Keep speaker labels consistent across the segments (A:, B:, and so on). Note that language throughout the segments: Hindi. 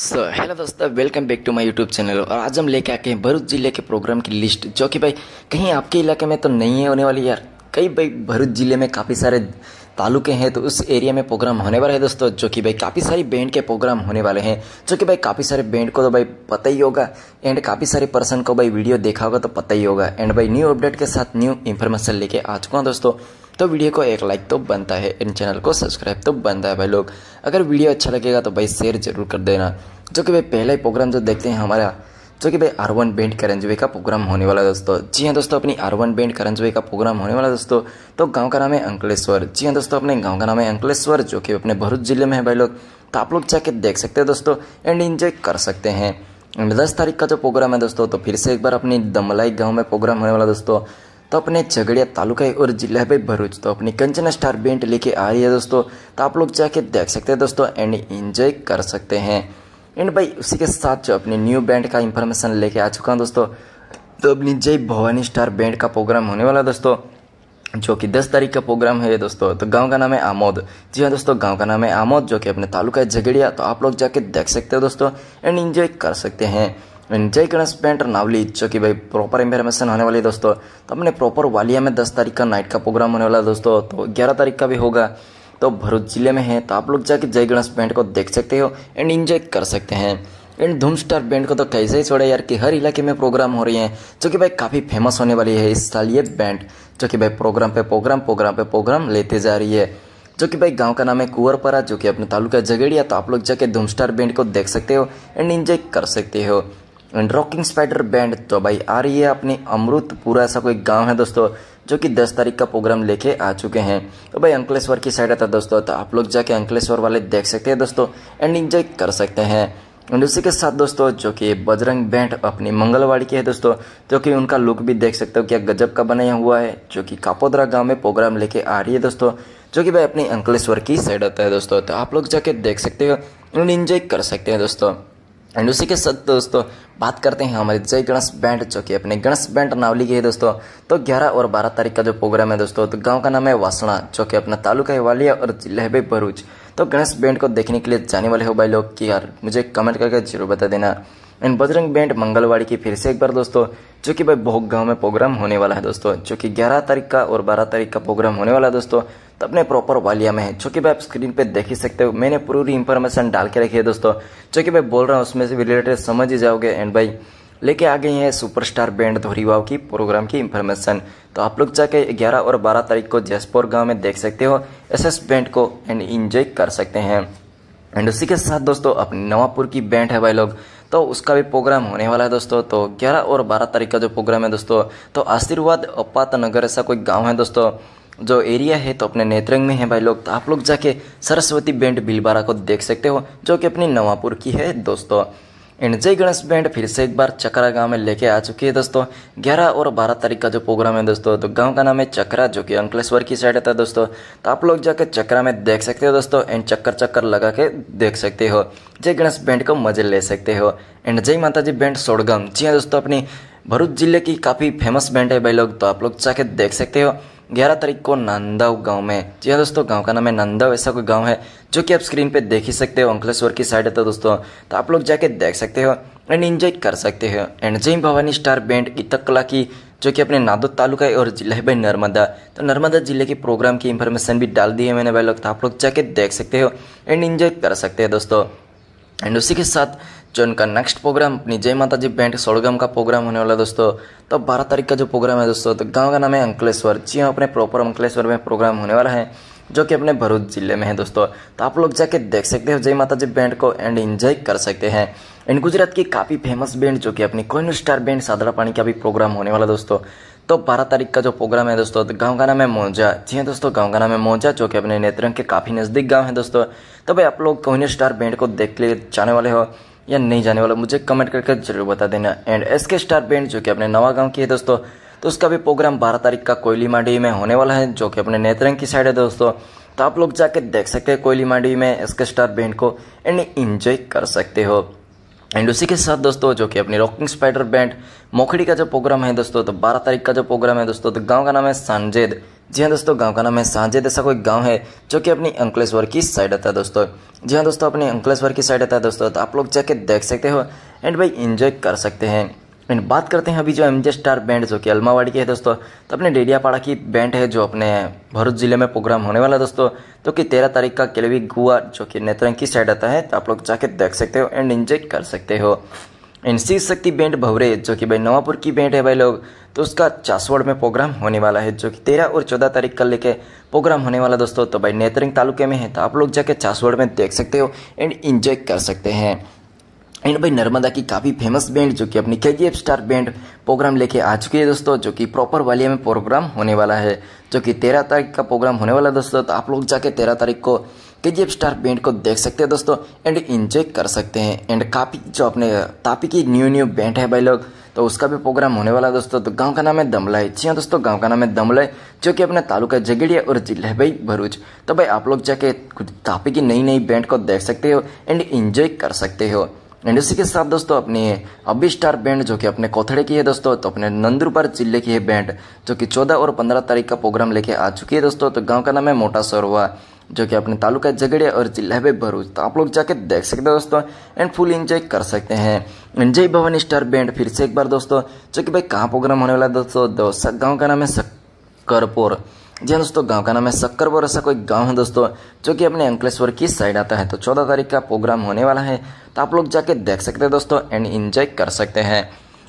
A: सो हेलो दोस्तों welcome back to my YouTube channel और आज हम लेके आके हैं भरूच जिले के प्रोग्राम की लिस्ट जो कि भाई कहीं आपके इलाके में तो नहीं है होने वाली यार कई भाई भरूच ज़िले में काफ़ी सारे तालुके हैं तो उस एरिया में प्रोग्राम होने वाला है दोस्तों जो कि भाई काफ़ी सारी बैंड के प्रोग्राम होने वाले हैं जो कि भाई काफ़ी सारे बैंड को तो भाई पता ही होगा एंड काफ़ी सारे पर्सन को भाई वीडियो देखा होगा तो पता ही होगा एंड भाई न्यू अपडेट के साथ न्यू इन्फॉर्मेशन लेके आ चुका हूँ दोस्तों तो वीडियो को एक लाइक तो बनता है इन चैनल को सब्सक्राइब तो बनता है भाई लोग अगर वीडियो अच्छा लगेगा तो भाई शेयर जरूर कर देना जो कि भाई पहला ही प्रोग्राम जो देखते हैं हमारा जो कि भाई आर वन बेंड करंजवे का प्रोग्राम होने वाला दोस्तों जी हाँ दोस्तों अपनी आर वन बेंड करंजवे का प्रोग्राम होने वाला दोस्तों तो गांव का नाम है अंकलेश्वर जी हाँ दोस्तों अपने गांव का नाम है अंकलेश्वर जो कि अपने भरूच जिले में है भाई लोग तो आप लोग जाके देख सकते हैं दोस्तों एंड इन्जॉय कर सकते हैं दस तारीख का जो प्रोग्राम है दोस्तों तो फिर से एक बार अपनी दमलाई गाँव में प्रोग्राम होने वाला दोस्तों तो अपने झगड़िया तालुका और जिला है भरूच तो अपनी कंचना स्टार बेंट लेके आ रही है दोस्तों तो आप लोग जाके देख सकते हैं दोस्तों एंड इन्जॉय कर सकते हैं एंड भाई उसी के साथ जो अपने न्यू बैंड का इन्फॉर्मेशन लेके आ चुका हूँ दोस्तों तो अपनी जय भवानी स्टार बैंड का प्रोग्राम होने वाला दोस्तों जो कि 10 तारीख का प्रोग्राम है दोस्तों तो गांव का नाम है आमोद जी हाँ दोस्तों गांव का नाम है आमोद जो कि अपने तालुका है झगड़िया तो आप लोग जाके देख सकते हो दोस्तों एंड एंजॉय कर सकते हैं जय गणेश बैंड नावली जो कि भाई प्रॉपर इन्फॉर्मेशन होने वाली है दोस्तों तो अपने प्रॉपर वालिया में दस तारीख का नाइट का प्रोग्राम होने वाला है दोस्तों तो ग्यारह तारीख का भी होगा तो भरूच जिले में है तो आप लोग जाके जय गणेश बैंड को देख सकते हो एंड इन्जॉय कर सकते हैं एंड धूम स्टार बैंड को तो कैसे ही छोड़ा यार कि हर इलाके में प्रोग्राम हो रही हैं जो कि भाई काफ़ी फेमस होने वाली है इस साल ये बैंड जो कि भाई प्रोग्राम पे प्रोग्राम प्रोग्राम पे प्रोग्राम लेते जा रही है जो कि भाई गांव का नाम है कुंवरपरा जो कि अपने तालुका झगड़िया तो आप लोग जाके धूम स्टार बैंड को देख सकते हो एंड इन्जॉय कर सकते हो एंड रॉकिंग स्पाइडर बैंड तो भाई आ रही है अपनी अमृतपुरा ऐसा कोई गांव है दोस्तों जो कि 10 तारीख का प्रोग्राम लेके आ चुके हैं तो भाई अंकलेश्वर की साइड आता दोस्तों तो आप लोग जाके अंकलेश्वर वाले देख सकते हैं दोस्तों एंड इंजॉय कर सकते हैं एंड उसी के साथ दोस्तों जो कि बजरंग बैंड अपनी मंगलवाड़ी की है दोस्तों जो कि उनका लुक भी देख सकते हो क्या गजब का बनाया हुआ है जो कि कापोदरा गांव में प्रोग्राम लेके आ रही है दोस्तों जो कि भाई अपनी अंकलेश्वर की साइड आता है दोस्तों तो आप लोग जाके देख सकते हो एंड इंजॉय कर सकते हैं दोस्तों एंड उसी के साथ दोस्तों बात करते हैं हमारे जय गणेश बैंड जो कि अपने गणेश बैंड नावली की है दोस्तों तो 11 और 12 तारीख का जो प्रोग्राम है दोस्तों तो गांव का नाम है वासना जो कि अपना तालुका है वालिया और जिला है भरूच तो गणेश बैंड को देखने के लिए जाने वाले हो भाई लोग कि यार मुझे कमेंट करके जरूर बता देना एंड बजरंग बैंड मंगलवाड़ी की फिर से एक बार दोस्तों जो कि भाई बहुत गांव में प्रोग्राम होने वाला है दोस्तों जो कि 11 तारीख का और 12 तारीख का प्रोग्राम होने वाला है दोस्तों तो अपने प्रॉपर वालिया में है जो कि भाई आप स्क्रीन पे देख ही सकते हो मैंने पूरी इन्फॉर्मेशन डाल के रखी है दोस्तों जो कि भाई बोल रहा हूँ उसमें से रिलेटेड समझ ही जाओगे एंड भाई लेके आ गई है सुपरस्टार बैंड धोरीवाव की प्रोग्राम की इन्फॉर्मेशन तो आप लोग जाके 11 और 12 तारीख को जसपुर गांव में देख सकते हो एसएस बैंड को एंड एंजॉय कर सकते हैं एंड उसी के साथ दोस्तों अपने नवापुर की बैंड है भाई लोग तो उसका भी प्रोग्राम होने वाला है दोस्तों तो ग्यारह और बारह तारीख का जो प्रोग्राम है दोस्तों तो आशीर्वाद अपात नगर ऐसा कोई गाँव है दोस्तों जो एरिया है तो अपने नेत्रंग में है भाई लोग तो आप लोग जाके सरस्वती बैंड बिलबारा को देख सकते हो जो कि अपनी नवापुर की है दोस्तों एंड जय गणेश बैंड फिर से एक बार चक्रा गांव में लेके आ चुकी है दोस्तों 11 और 12 तारीख का जो प्रोग्राम है दोस्तों तो गांव का नाम है चक्रा जो कि अंकलेश्वर की साइड आता है दोस्तों तो आप लोग जाके चक्रा में देख सकते हो दोस्तों एंड चक्कर चक्कर लगा के देख सकते हो जय गणेश बैंड को मजे ले सकते हो एंड जय माता जी बैंड सोडगम जी हाँ दोस्तों अपनी भरूच जिले की काफ़ी फेमस बैंड है भाई लोग तो आप लोग जाके देख सकते हो ग्यारह तारीख को नांदाव गाँव में जी हाँ दोस्तों गाँव का नाम है नांदाव ऐसा कोई गाँव है जो कि आप स्क्रीन पे देख ही सकते हो अंकलेश्वर की साइड है तो दोस्तों तो आप लोग जाके देख सकते हो एंड एंजॉय कर सकते हो एंड जय भवानी स्टार बैंड इतक कला की जो कि अपने नादो तालुका है और जिला है भाई नर्मदा तो नर्मदा जिले के प्रोग्राम की इन्फॉर्मेशन भी डाल दी है मैंने भाई लोग तो आप लोग जाके देख सकते हो एंड इन्जॉय कर सकते हो दोस्तों एंड उसी के साथ जो उनका नेक्स्ट प्रोग्राम अपनी जय माता जी बैंड सोड़गम का प्रोग्राम होने वाला दोस्तों तो बारह तारीख का जो प्रोग्राम है दोस्तों तो गाँव का नाम है अंकलेश्वर जी हाँ अपने प्रॉपर अंकलेश्वर में प्रोग्राम होने वाला है जो कि अपने भरूच जिले में है दोस्तों तो आप लोग जाके देख सकते हो जय माता जी बैंड को एंड एंजॉय कर सकते हैं एंड गुजरात की काफ़ी फेमस बैंड जो कि अपनी कोइन स्टार बैंड सादरा पानी का भी प्रोग्राम होने वाला दोस्तों तो बारह तारीख का जो प्रोग्राम है दोस्तों तो गाँव का नाम है मोजा जी हाँ दोस्तों गाँव का नाम है मोजा जो कि अपने नेत्रंग के काफ़ी नज़दीक गाँव है दोस्तों तो भाई आप लोग कोइन स्टार बैंड को देख ले जाने वाले हो या नहीं जाने वाले मुझे कमेंट करके जरूर बता देना and S K star band जो कि अपने नवा की है दोस्तों तो उसका भी प्रोग्राम बारह तारीख का कोयली मांडी में होने वाला है जो कि अपने नेत्रंग की साइड है दोस्तों तो आप लोग जाके देख सकते हैं कोयली मांडी में इसके स्टार बैंड को एंड इंजॉय कर सकते हो एंड उसी के साथ दोस्तों जो कि अपनी रॉकिंग स्पाइडर बैंड मोखड़ी का जो प्रोग्राम है दोस्तों तो 12 तारीख का जो प्रोग्राम है दोस्तों तो गांव का नाम है सांजेद जी हाँ दोस्तों गांव का नाम है सांजेद ऐसा कोई गांव है जो कि अपनी अंकलेश्वर की साइड आता है दोस्तों जी हाँ दोस्तों अपनी अंकलेश्वर की साइड आता है दोस्तों तो आप लोग जाके देख सकते हो एंड भाई इंजॉय कर सकते हैं मीन बात करते हैं अभी जो एम जे स्टार बैंड जो कि अलमावाड़ी की है दोस्तों तो अपने डेडियापाड़ा की बैंड है जो अपने भरूच जिले में प्रोग्राम होने वाला दोस्तों तो कि तेरह तारीख का केलवी गुआ जो कि नेत्रंग की साइड आता है तो आप लोग जाके देख सकते हो एंड इन्जॉय कर सकते हो एंड शिव शक्ति बैंड भवरे जो कि भाई नवापुर की बैंड है भाई लोग तो उसका चासवड़ में प्रोग्राम होने वाला है जो कि तेरह और चौदह तारीख का लेके प्रोग्राम होने वाला दोस्तों तो भाई नेत्रंग तालुके में है तो आप लोग जाके चासवड़ में देख सकते हो एंड इन्जॉय कर सकते हैं एंड भाई नर्मदा की काफ़ी फेमस बैंड जो कि अपनी के जी स्टार बैंड प्रोग्राम लेके आ चुकी है दोस्तों जो कि प्रॉपर वालिया में प्रोग्राम होने वाला है जो कि तेरह तारीख का प्रोग्राम होने वाला है दोस्तों तो आप लोग जाके तेरह तारीख को के जी स्टार बैंड को देख सकते हैं दोस्तों एंड इंजॉय कर सकते हैं एंड काफ़ी जो अपने तापी की न्यू न्यू बैंड है भाई लोग तो उसका भी प्रोग्राम होने वाला है दोस्तों तो गांव का नाम है दमलाई जी हाँ दोस्तों गांव का नाम है दमलाई जो कि अपने तालुका जगड़िया और जिला है भाई भरूच तो भाई आप लोग जाके तापी की नई नई बैंड को देख सकते हो एंड इंजॉय कर सकते हो एंड इसी के साथ दोस्तों अपनी अभी स्टार बैंड जो कि अपने कोथड़े की है दोस्तों तो अपने नंदुरबार जिले की है बैंड जो कि चौदह और पंद्रह तारीख का प्रोग्राम लेके आ चुकी है दोस्तों तो गाँव का नाम है मोटा सरोवा जो कि अपने तालुका झगड़िया और जिला है भरूच तो आप लोग जाके देख सकते हैं दोस्तों एंड फुल इंजॉय कर सकते हैं एंड जय स्टार बैंड फिर से एक बार दोस्तों जो कि भाई कहाँ प्रोग्राम होने वाला है दोस्तों गाँव का नाम है सकरपुर जी हाँ, दोस्तों गांव का नाम है सक्करपुर ऐसा कोई गांव है दोस्तों जो कि अपने अंकलेश्वर की साइड आता है तो चौदह तारीख का प्रोग्राम होने वाला है तो आप लोग जाके देख सकते हैं दोस्तों एंड इन्जॉय कर सकते हैं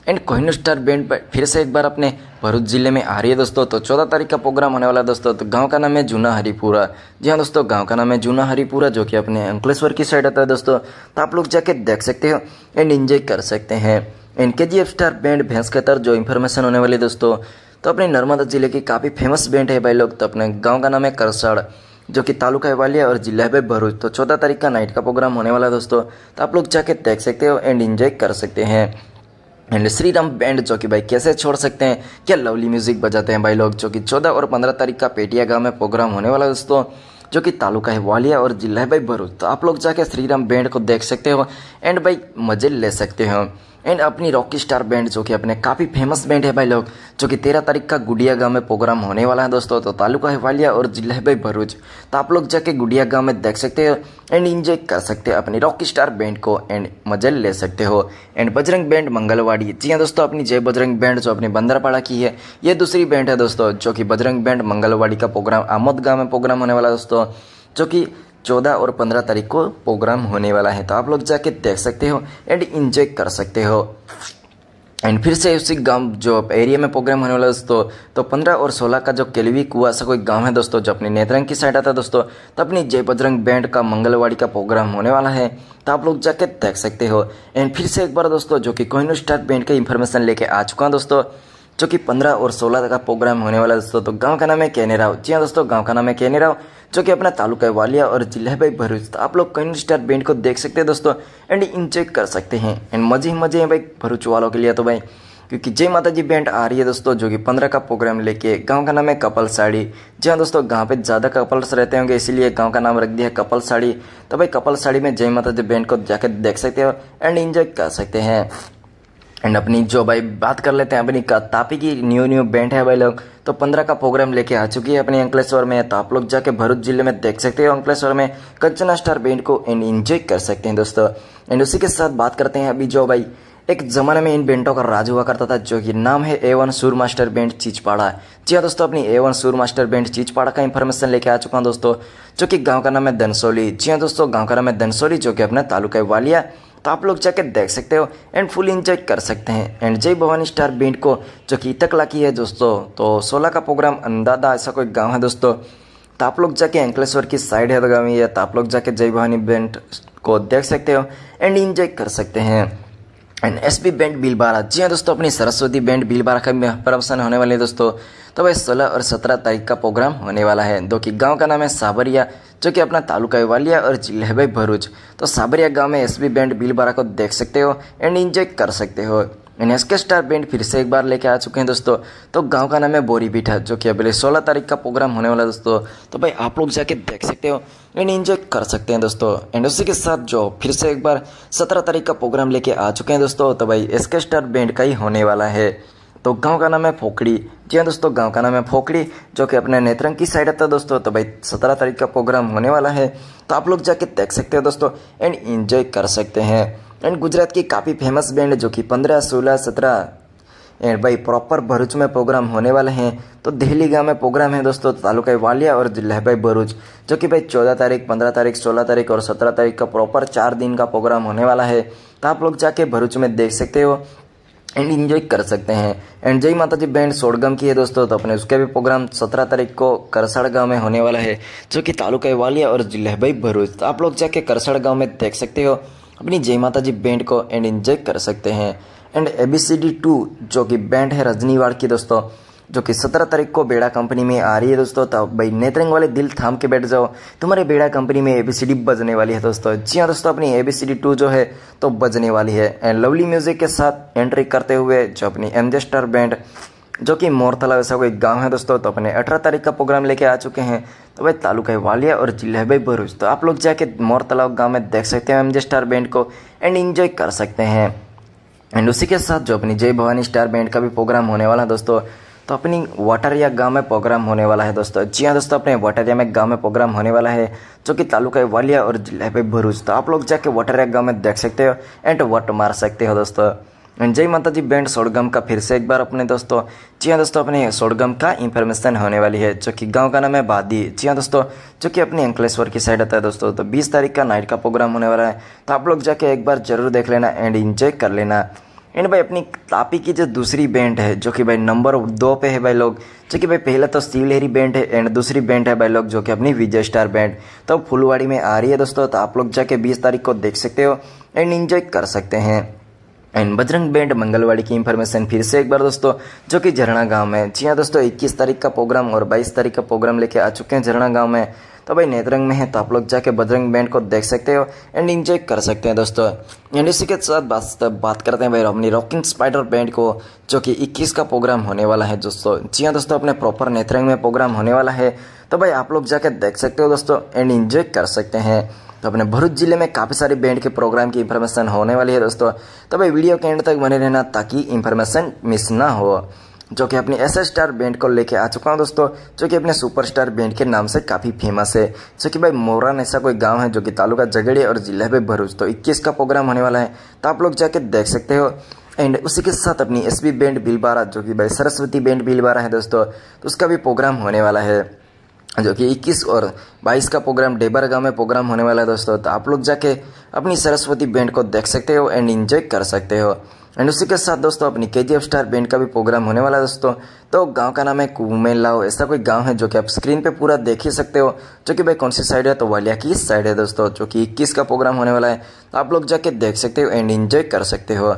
A: एंड कोहिन स्टार बैंड पर फिर से एक बार अपने भरूच जिले में आ रही है दोस्तों तो चौदह तारीख का प्रोग्राम होने वाला है दोस्तों तो गाँव का नाम है जूना हरिपुरा जी हाँ दोस्तों गाँव का नाम है जूना हरिपुरा जो कि अपने अंकलेश्वर की साइड आता है दोस्तों तो आप लोग जाके देख सकते हो एंड इन्जॉय कर सकते हैं and K G F star band भैंस कतर जो इन्फॉर्मेशन होने वाली दोस्तों तो अपने नर्मदा जिले की काफ़ी फेमस बैंड है भाई लोग तो अपने गाँव का नाम है करसड़ जो कि तालुका है वालिया और जिला है भाई भरूच तो चौदह तारीख का नाइट का प्रोग्राम होने वाला है दोस्तों तो आप लोग जाके देख सकते हो एंड इन्जॉय कर सकते हैं एंड श्री राम बैंड जो कि भाई कैसे छोड़ सकते हैं क्या लवली म्यूजिक बजाते हैं भाई लोग जो कि चौदह और पंद्रह तारीख का पेटिया गाँव में प्रोग्राम होने वाला है दोस्तों जो कि तालुका है वालिया और जिला है भाई भरूच तो आप लोग जाके श्री राम बैंड को देख सकते हो एंड भाई मज़े ले सकते हो एंड अपनी रॉकी स्टार बैंड जो कि अपने काफ़ी फेमस बैंड है भाई लोग जो कि तेरह तारीख का गुडिया गांव में प्रोग्राम होने वाला है दोस्तों तो तालुका है वालिया और जिला है भाई भरूच तो आप लोग जाके गुडिया गांव में देख सकते हो एंड इंजॉय कर सकते हो अपनी रॉकी स्टार बैंड को एंड मजे ले सकते हो एंड बजरंग बैंड मंगलवाड़ी जी हाँ दोस्तों अपनी जय बजरंग बैंड जो अपनी बंदरपाड़ा की है ये दूसरी बैंड है दोस्तों जो कि बजरंग बैंड मंगलवाड़ी का प्रोग्राम आमोद गाँव में प्रोग्राम होने वाला है दोस्तों जो कि चौदह और पंद्रह तारीख को प्रोग्राम होने वाला है तो आप लोग जाके देख सकते हो एंड इंजॉय कर सकते हो एंड फिर से उसी गांव जो एरिया में प्रोग्राम होने वाला है दोस्तों तो पंद्रह और सोलह का जो केलवी सा कोई गांव है दोस्तों जो अपने नेत्रंग की साइड आता है दोस्तों तो अपनी जय बजरंग बैंड का मंगलवाड़ी का प्रोग्राम होने वाला है तो आप लोग जाके देख सकते हो एंड फिर से एक बार दोस्तों जो कि कोहिनूर स्टार बैंड का इन्फॉर्मेशन लेके आ चुका हूँ दोस्तों जो कि 15 और 16 का प्रोग्राम होने वाला है दोस्तों तो गांव का नाम है कैनेराव जी हाँ दोस्तों गांव का नाम है कैनेराव जो कि अपना तालुका है वालिया और जिला है भाई भरूच तो आप लोग कहीं स्टार बैंड को देख सकते हैं दोस्तों एंड इंजॉय कर सकते हैं एंड मजे ही मजे हैं भाई भरूच वालों के लिए तो भाई क्योंकि जय माता जी बैंड आ रही है दोस्तों जो कि पंद्रह का प्रोग्राम लेके गाँव का नाम है कपल साड़ी जी हाँ दोस्तों गाँव पे ज़्यादा कपल्स रहते होंगे इसीलिए गाँव का नाम रख दिया है कपल साड़ी तो भाई कपल साड़ी में जय माता जी बैंड को जाकर देख सकते हो एंड एंजॉय कर सकते हैं एंड अपनी जो भाई बात कर लेते हैं अपनी तापी की न्यू न्यू बैंड है भाई लोग तो पंद्रह का प्रोग्राम लेके आ चुकी है अपने अंकलेश्वर में तो आप लोग जाके भरूच जिले में देख सकते हो अंकलेश्वर में कंचना स्टार बैंड को एंड एंजॉय कर सकते हैं दोस्तों एंड उसी के साथ बात करते हैं अभी जो भाई एक ज़माने में इन बैंडों का राज हुआ करता था जो कि नाम है A one Sur master band Chichpada जी हाँ दोस्तों अपनी A one Sur master band Chichpada का इन्फॉर्मेशन लेके आ चुका हूँ दोस्तों जो कि गांव का नाम है धनसोली जी हाँ दोस्तों गांव का नाम है धनसोली जो कि अपना तालुका वालिया तो आप लोग जाके देख सकते हो एंड फुल इंजॉय कर सकते हैं एंड जय भवानी स्टार बैंड को जो कि इतकला की है दोस्तों तो सोलह का प्रोग्राम अंदादा ऐसा कोई गाँव है दोस्तों तो आप लोग जाके अंकलेश्वर की साइड है गाँव ये तो आप लोग जाके जय भवानी बैंड को देख सकते हो एंड इन्जॉय कर सकते हैं and S B band Bilbara जी हाँ दोस्तों अपनी सरस्वती बैंड बिलबारा का प्रमोशन होने वाले दोस्तों तो वह सोलह और सत्रह तारीख का प्रोग्राम होने वाला है दो कि गाँव का नाम है साबरिया जो कि अपना तालुका है वालिया और जिले है भाई भरूच तो साबरिया गाँव में एस बैंड बारा को देख सकते हो एंड इंजॉय कर सकते हो and S K star band फिर से एक बार लेके आ चुके हैं दोस्तों तो गांव का नाम है बोरी बीठा जो कि अभी सोलह तारीख का प्रोग्राम होने वाला है दोस्तों तो भाई आप लोग जाके देख सकते हो एंड इन्जॉय कर सकते हैं दोस्तों एंड उसी के साथ जो फिर से एक बार सत्रह तारीख का प्रोग्राम लेके आ चुके हैं दोस्तों तो भाई एस स्टार बैंड का ही होने वाला है तो गांव का नाम है फोकड़ी जी हाँ दोस्तों गांव का नाम है फोकड़ी जो कि अपने नेत्रंग की साइड आता है दोस्तों तो भाई सत्रह तारीख का प्रोग्राम होने वाला है तो आप लोग जाके देख सकते हो दोस्तों एंड इन्जॉय कर सकते हैं एंड गुजरात की काफ़ी फेमस बैंड जो कि पंद्रह सोलह सत्रह एंड भाई प्रॉपर भरूच में प्रोग्राम होने वाले हैं तो दिल्ली गांव में प्रोग्राम है दोस्तों तालुका वालिया और जिला भाई भरूच जो कि भाई चौदह तारीख पंद्रह तारीख सोलह तारीख और सत्रह तारीख का प्रॉपर चार दिन का प्रोग्राम होने वाला है तो आप लोग जाके भरूच में देख सकते हो एंड इन्जॉय कर सकते हैं एंड जय माता जी बैंड सोडगम की है दोस्तों तो अपने उसका भी प्रोग्राम सत्रह तारीख को करसड़ गाँव में होने वाला है जो कि तालुका वालिया और जिला भाई भरूच तो आप लोग जाके करसड़ गाँव में देख सकते हो अपनी जय माता जी बैंड को एंड इन्जॉय कर सकते हैं and A B C D two जो कि बैंड है रजनीवाड़ की दोस्तों जो कि सत्रह तारीख को बेड़ा कंपनी में आ रही है दोस्तों तो भाई नेत्रंग वाले दिल थाम के बैठ जाओ तुम्हारे बेड़ा कंपनी में एबीसीडी बजने वाली है दोस्तों जी हाँ दोस्तों अपनी एबीसीडी टू जो है तो बजने वाली है एंड लवली म्यूजिक के साथ एंट्री करते हुए जो अपनी एमजेस्टर बैंड जो कि मोरतला वैसा कोई गांव है दोस्तों तो अपने अठारह तारीख का प्रोग्राम लेके आ चुके हैं तो भाई तालुका है वालिया और जिला है भाई भरूच तो आप लोग जाके मोरतला गाँव में देख सकते हैं एमजे स्टार बैंड को एंड इन्जॉय कर सकते हैं एंड उसी के साथ जो अपनी जय भवानी स्टार बैंड का भी प्रोग्राम होने वाला है दोस्तों तो अपनी वाटरिया गांव में प्रोग्राम होने वाला है दोस्तों जी हाँ दोस्तों अपने वाटरिया में गांव में प्रोग्राम होने वाला है जो कि तालुका वालिया और जिला है भरूच तो आप लोग जाके वाटरिया गांव में देख सकते हो एंड वट मार सकते हो दोस्तों जय माता जी बैंड सोडगम का फिर से एक बार अपने दोस्तों जी हाँ दोस्तों अपने सोडगम का इन्फॉर्मेशन होने वाली है जो कि गांव का नाम है बादी जी हाँ दोस्तों जो कि अपने अंकलेश्वर की साइड आता है दोस्तों तो 20 तारीख का नाइट का प्रोग्राम होने वाला है तो आप लोग जाके एक बार जरूर देख लेना एंड इन्जॉय कर लेना एंड भाई अपनी तापी की जो दूसरी बैंड है जो कि भाई नंबर दो पे है भाई लोग जो कि भाई पहला तो हेरी बैंड है एंड दूसरी बैंड है भाई लोग जो कि अपनी विजय स्टार बैंड तो फुलवाड़ी में आ रही है दोस्तों तो आप लोग जाके बीस तारीख को देख सकते हो एंड इन्जॉय कर सकते हैं एंड बजरंग बैंड मंगलवाड़ी की इन्फॉर्मेशन फिर से एक बार दोस्तों जो कि झरना गांव में जी हाँ दोस्तों 21 तारीख का प्रोग्राम और 22 तारीख का प्रोग्राम लेके आ चुके हैं झरना गांव में तो भाई नेत्रंग में है तो आप लोग जाके बजरंग बैंड को देख सकते हो एंड इंजॉय कर सकते हैं दोस्तों एंड इसी के साथ बात बात करते हैं भाई अपनी रॉकिंग स्पाइडर बैंड को जो कि 21 का प्रोग्राम होने वाला है दोस्तों जी हाँ दोस्तों अपने प्रॉपर नेत्रंग में प्रोग्राम होने वाला है तो भाई आप लोग जाके देख सकते हो दोस्तों एंड इंजॉय कर सकते हैं तो अपने भरूच जिले में काफ़ी सारे बैंड के प्रोग्राम की इन्फॉर्मेशन होने वाली है दोस्तों तो भाई वीडियो के एंड तक बने रहना ताकि इन्फॉर्मेशन मिस ना हो जो कि अपने एस स्टार बैंड को लेके आ चुका हूँ दोस्तों जो कि अपने सुपर स्टार बैंड के नाम से काफ़ी फेमस है जो कि भाई मोरान ऐसा कोई गाँव है जो कि तालुका जगड़े और जिला है भरूच तो इक्कीस का प्रोग्राम होने वाला है तो आप लोग जाके देख सकते हो एंड उसी के साथ अपनी एस बी बैंड भीलबारा जो कि भाई सरस्वती बैंड बिलबारा है दोस्तों तो उसका भी प्रोग्राम होने वाला है जो कि 21 और 22 का प्रोग्राम डेबर गाँव में प्रोग्राम होने वाला है दोस्तों तो आप लोग जाके अपनी सरस्वती बैंड को देख सकते हो एंड एंजॉय कर सकते हो एंड उसी के साथ दोस्तों अपनी के जी एफ स्टार बैंड का भी प्रोग्राम होने वाला है दोस्तों तो गांव का नाम है कुमेलाओ ऐसा कोई गांव है जो कि आप स्क्रीन पे पूरा देख ही सकते हो जो कि भाई कौन सी साइड है तो वालिया की साइड है दोस्तों जो कि इक्कीस का प्रोग्राम होने वाला है तो आप लोग जाके देख सकते हो एंड इन्जॉय कर सकते हो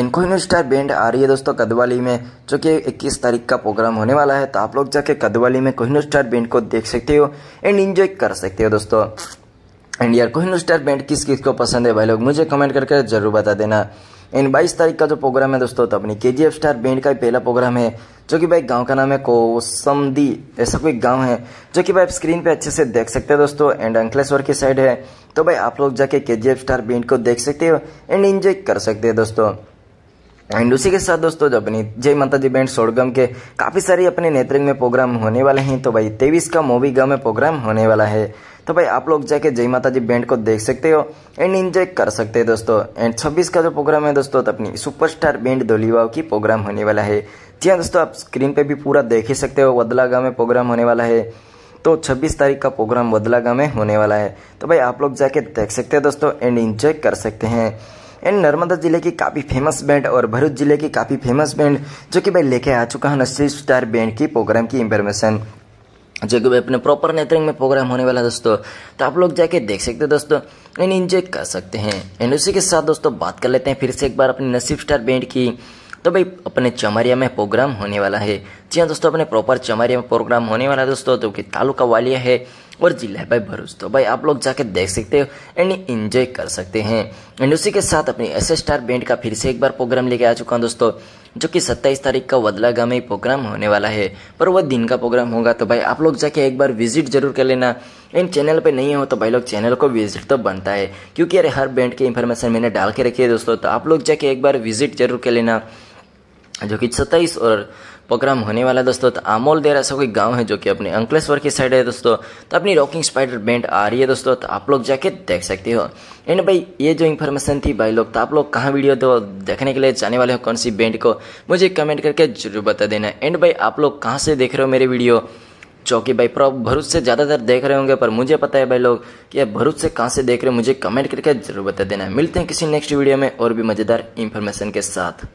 A: इनको न्यू स्टार बैंड आ रही है दोस्तों कदवाली में जो कि इक्कीस तारीख का प्रोग्राम होने वाला है तो आप लोग जाके कदवाली में कोहिनू स्टार बैंड को देख सकते हो एंड इन्जॉय कर सकते हो दोस्तों एंड यार कोहिनू स्टार बैंड किस किस को पसंद है भाई लोग मुझे कमेंट करके जरूर बता देना एंड बाईस तारीख का जो प्रोग्राम है दोस्तों तो अपनी के स्टार बैंड का पहला प्रोग्राम है जो कि भाई गांव का नाम है कोसमदी ऐसा कोई गांव है जो कि भाई आप स्क्रीन पे अच्छे से देख सकते हैं दोस्तों एंड अंकलेश्वर की साइड है तो भाई आप लोग जाके के स्टार बैंड को देख सकते हो एंड एंजॉय कर सकते हैं दोस्तों एंड उसी के साथ दोस्तों जो अपनी जय माता जी बैंड सोडगम के काफ़ी सारे अपने नेतृत्व में प्रोग्राम होने वाले हैं तो भाई तेईस का मोवी गांव में प्रोग्राम होने वाला है तो भाई आप लोग जाके जय माता जी बैंड को देख सकते हो एंड इन्जॉय कर सकते हैं दोस्तों एंड 26 का जो प्रोग्राम है दोस्तों तो अपनी सुपरस्टार बैंड दोलीवाओ की प्रोग्राम होने वाला है जी हाँ दोस्तों आप स्क्रीन पे भी पूरा देख ही सकते हो वदलागा में प्रोग्राम होने वाला है तो छब्बीस तारीख का प्रोग्राम वदलागा में होने वाला है तो भाई आप लोग जाके देख सकते हैं दोस्तों एंड इन्जॉय कर सकते हैं एंड नर्मदा जिले की काफ़ी फेमस बैंड और भरूच जिले की काफ़ी फेमस बैंड जो कि भाई लेके आ चुका है नसीब स्टार बैंड की प्रोग्राम की इंफॉर्मेशन जो कि अपने प्रॉपर नेत्रिंग में प्रोग्राम होने वाला दोस्तों तो आप लोग जाके देख सकते हैं दोस्तों एंड इन्जॉय कर सकते हैं एंड उसी के साथ दोस्तों बात कर लेते हैं फिर से एक बार अपनी नसीब स्टार बैंड की तो भाई अपने चमारिया में प्रोग्राम होने वाला है जी हाँ दोस्तों अपने प्रॉपर चमारिया में प्रोग्राम होने वाला है दोस्तों जो तो कि तालुका वालिया है और जिला है भाई भरूच तो भाई आप लोग जाके देख सकते हो एंड इन्जॉय कर सकते हैं एंड उसी के साथ अपनी एस स्टार बैंड का फिर से एक बार प्रोग्राम लेके आ चुका हूँ दोस्तों जो कि सत्ताईस तारीख का वदलागा में प्रोग्राम होने वाला है पर वह दिन का प्रोग्राम होगा तो भाई आप लोग जाके एक बार विजिट जरूर कर लेना इन चैनल पे नहीं हो तो भाई लोग चैनल को विजिट तो बनता है क्योंकि अरे हर बैंड की इन्फॉर्मेशन मैंने डाल के रखी है दोस्तों तो आप लोग जाके एक बार विजिट जरूर कर लेना जो कि सत्ताईस और प्रोग्राम होने वाला दोस्तों तो आमोल देर ऐसा कोई गांव है जो कि अपने अंकलेश्वर की साइड है दोस्तों तो अपनी रॉकिंग स्पाइडर बैंड आ रही है दोस्तों तो आप लोग जाके देख सकते हो एंड भाई ये जो इन्फॉर्मेशन थी भाई लोग तो आप लोग कहाँ वीडियो दो देखने के लिए जाने वाले हो कौन सी बैंड को मुझे कमेंट करके जरूर बता देना एंड भाई आप लोग कहाँ से देख रहे हो मेरे वीडियो जो कि भाई प्रॉप भरूच से ज़्यादातर देख रहे होंगे पर मुझे पता है भाई लोग कि आप भरूच से कहाँ से देख रहे हो मुझे कमेंट करके जरूर बता देना मिलते हैं किसी नेक्स्ट वीडियो में और भी मज़ेदार इन्फॉर्मेशन के साथ